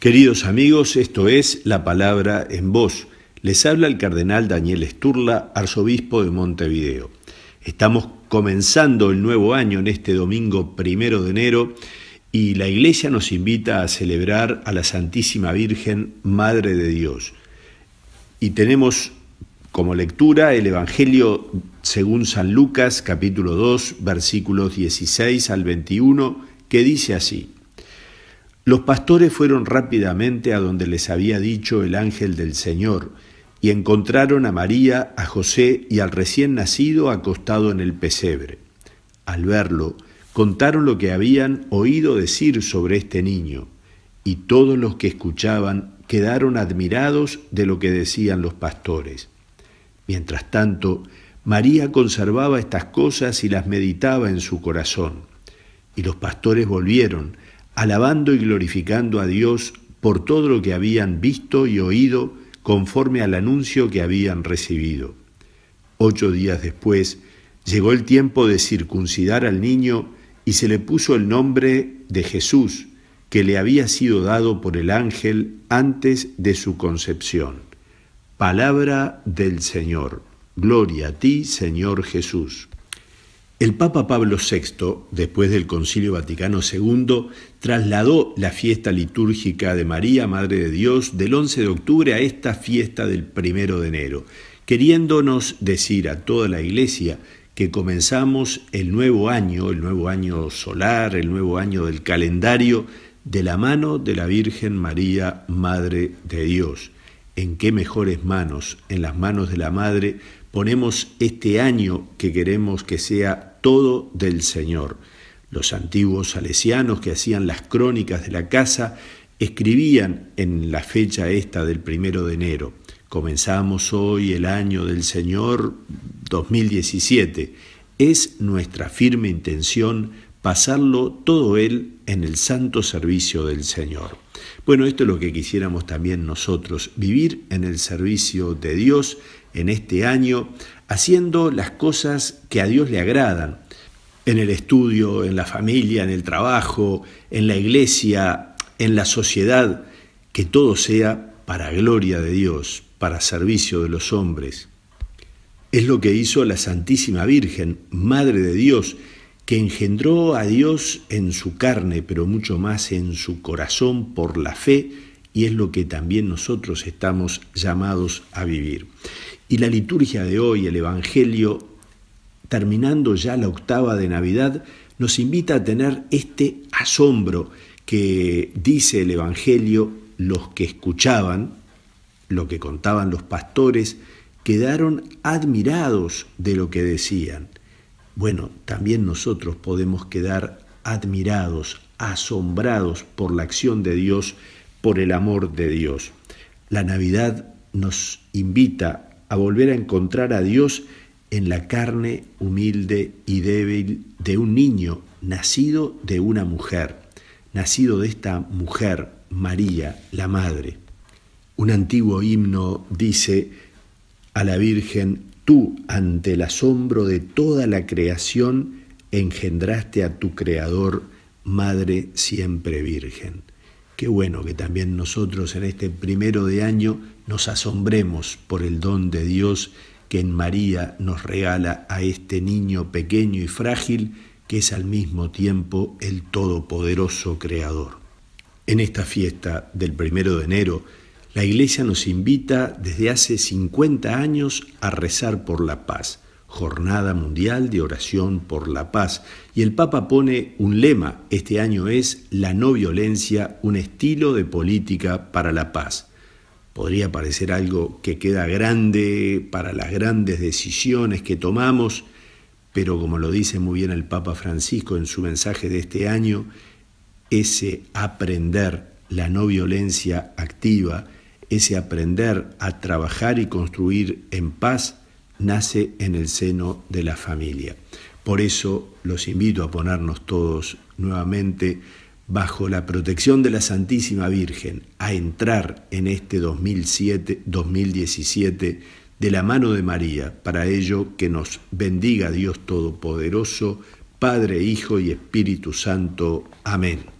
Queridos amigos, esto es La Palabra en Voz. Les habla el cardenal Daniel Esturla, arzobispo de Montevideo. Estamos comenzando el nuevo año en este domingo primero de enero y la Iglesia nos invita a celebrar a la Santísima Virgen, Madre de Dios. Y tenemos como lectura el Evangelio según San Lucas capítulo 2 versículos 16 al 21 que dice así. Los pastores fueron rápidamente a donde les había dicho el ángel del Señor, y encontraron a María, a José y al recién nacido acostado en el pesebre. Al verlo, contaron lo que habían oído decir sobre este niño, y todos los que escuchaban quedaron admirados de lo que decían los pastores. Mientras tanto, María conservaba estas cosas y las meditaba en su corazón. Y los pastores volvieron, alabando y glorificando a Dios por todo lo que habían visto y oído conforme al anuncio que habían recibido. Ocho días después llegó el tiempo de circuncidar al niño y se le puso el nombre de Jesús, que le había sido dado por el ángel antes de su concepción. Palabra del Señor. Gloria a ti, Señor Jesús. El Papa Pablo VI, después del Concilio Vaticano II, trasladó la fiesta litúrgica de María, Madre de Dios, del 11 de octubre a esta fiesta del 1 de enero, queriéndonos decir a toda la Iglesia que comenzamos el nuevo año, el nuevo año solar, el nuevo año del calendario, de la mano de la Virgen María, Madre de Dios. ¿En qué mejores manos? En las manos de la Madre ponemos este año que queremos que sea todo del Señor. Los antiguos salesianos que hacían las crónicas de la casa escribían en la fecha esta del primero de enero. Comenzamos hoy el año del Señor 2017. Es nuestra firme intención pasarlo todo él en el santo servicio del Señor. Bueno, esto es lo que quisiéramos también nosotros, vivir en el servicio de Dios en este año, haciendo las cosas que a Dios le agradan, en el estudio, en la familia, en el trabajo, en la iglesia, en la sociedad, que todo sea para gloria de Dios, para servicio de los hombres. Es lo que hizo la Santísima Virgen, Madre de Dios, que engendró a Dios en su carne, pero mucho más en su corazón por la fe, y es lo que también nosotros estamos llamados a vivir. Y la liturgia de hoy, el Evangelio, terminando ya la octava de Navidad, nos invita a tener este asombro que dice el Evangelio, los que escuchaban, lo que contaban los pastores, quedaron admirados de lo que decían bueno, también nosotros podemos quedar admirados, asombrados por la acción de Dios, por el amor de Dios. La Navidad nos invita a volver a encontrar a Dios en la carne humilde y débil de un niño nacido de una mujer, nacido de esta mujer, María, la Madre. Un antiguo himno dice, a la Virgen Tú, ante el asombro de toda la creación, engendraste a tu Creador, Madre siempre Virgen. Qué bueno que también nosotros en este primero de año nos asombremos por el don de Dios que en María nos regala a este niño pequeño y frágil que es al mismo tiempo el todopoderoso Creador. En esta fiesta del primero de enero, la Iglesia nos invita desde hace 50 años a rezar por la paz, Jornada Mundial de Oración por la Paz, y el Papa pone un lema, este año es la no violencia, un estilo de política para la paz. Podría parecer algo que queda grande para las grandes decisiones que tomamos, pero como lo dice muy bien el Papa Francisco en su mensaje de este año, ese aprender la no violencia activa, ese aprender a trabajar y construir en paz nace en el seno de la familia. Por eso los invito a ponernos todos nuevamente bajo la protección de la Santísima Virgen a entrar en este 2017 de la mano de María, para ello que nos bendiga Dios Todopoderoso, Padre, Hijo y Espíritu Santo. Amén.